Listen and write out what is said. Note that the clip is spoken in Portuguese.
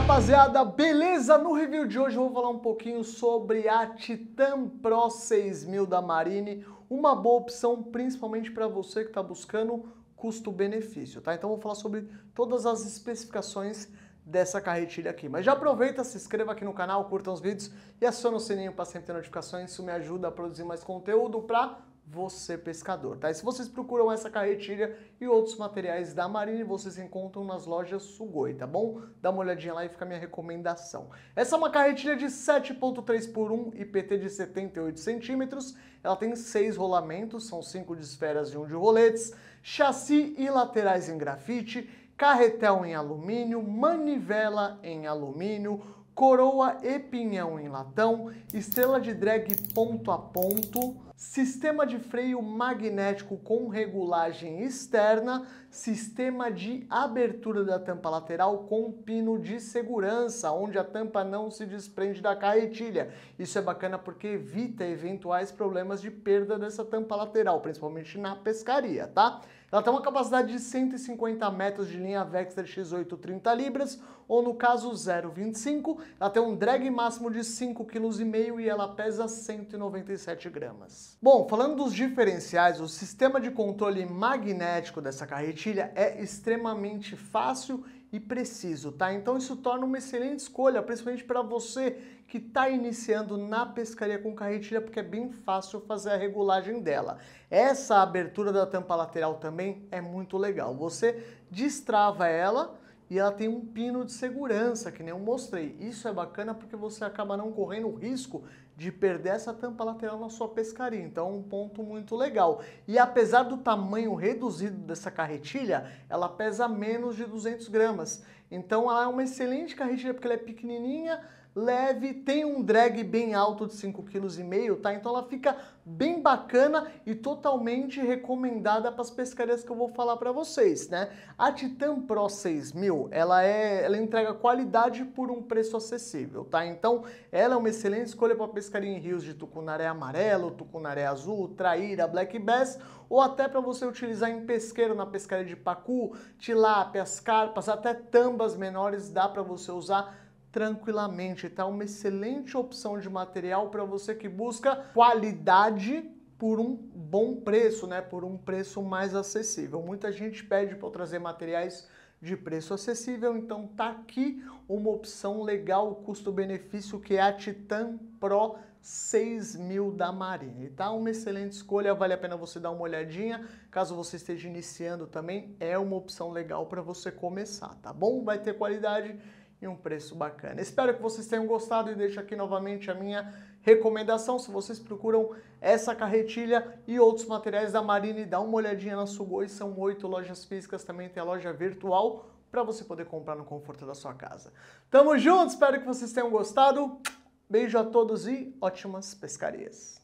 rapaziada, beleza? No review de hoje eu vou falar um pouquinho sobre a Titan Pro 6000 da Marine, uma boa opção principalmente para você que está buscando custo-benefício, tá? Então eu vou falar sobre todas as especificações dessa carretilha aqui. Mas já aproveita, se inscreva aqui no canal, curta os vídeos e aciona o sininho para sempre ter notificações, isso me ajuda a produzir mais conteúdo para você pescador, tá? E se vocês procuram essa carretilha e outros materiais da Marine, vocês encontram nas lojas Sugoi, tá bom? Dá uma olhadinha lá e fica a minha recomendação. Essa é uma carretilha de 7.3 por 1 e PT de 78 centímetros. Ela tem seis rolamentos, são cinco de esferas e um de roletes, chassi e laterais em grafite, carretel em alumínio, manivela em alumínio, coroa e pinhão em latão, estrela de drag ponto a ponto, sistema de freio magnético com regulagem externa, sistema de abertura da tampa lateral com pino de segurança, onde a tampa não se desprende da carretilha. Isso é bacana porque evita eventuais problemas de perda dessa tampa lateral, principalmente na pescaria, tá? Ela tem uma capacidade de 150 metros de linha Vexter X8 30 libras, ou no caso 0,25. Ela tem um drag máximo de 5,5 kg e ela pesa 197 gramas. Bom, falando dos diferenciais, o sistema de controle magnético dessa carretilha é extremamente fácil e preciso, tá? Então isso torna uma excelente escolha, principalmente para você que está iniciando na pescaria com carretilha, porque é bem fácil fazer a regulagem dela. Essa abertura da tampa lateral também é muito legal. Você destrava ela, e ela tem um pino de segurança, que nem eu mostrei. Isso é bacana porque você acaba não correndo o risco de perder essa tampa lateral na sua pescaria. Então é um ponto muito legal. E apesar do tamanho reduzido dessa carretilha, ela pesa menos de 200 gramas. Então ela é uma excelente carretilha porque ela é pequenininha, leve, tem um drag bem alto de 5,5 kg, tá? Então ela fica bem bacana e totalmente recomendada para as pescarias que eu vou falar para vocês, né? A Titan Pro 6000, ela é, ela entrega qualidade por um preço acessível, tá? Então, ela é uma excelente escolha para pescaria em rios de tucunaré amarelo, tucunaré azul, traíra, black bass, ou até para você utilizar em pesqueiro, na pescaria de pacu, tilápias, carpas, até tambas menores dá para você usar tranquilamente, tá? Uma excelente opção de material para você que busca qualidade por um bom preço, né? Por um preço mais acessível. Muita gente pede para trazer materiais de preço acessível, então tá aqui uma opção legal, custo-benefício, que é a Titan Pro 6000 da Marine, tá? Uma excelente escolha, vale a pena você dar uma olhadinha. Caso você esteja iniciando também, é uma opção legal para você começar, tá bom? Vai ter qualidade e um preço bacana. Espero que vocês tenham gostado e deixo aqui novamente a minha recomendação. Se vocês procuram essa carretilha e outros materiais da Marine, dá uma olhadinha na Sugoi, são oito lojas físicas, também tem a loja virtual para você poder comprar no conforto da sua casa. Tamo junto, espero que vocês tenham gostado. Beijo a todos e ótimas pescarias.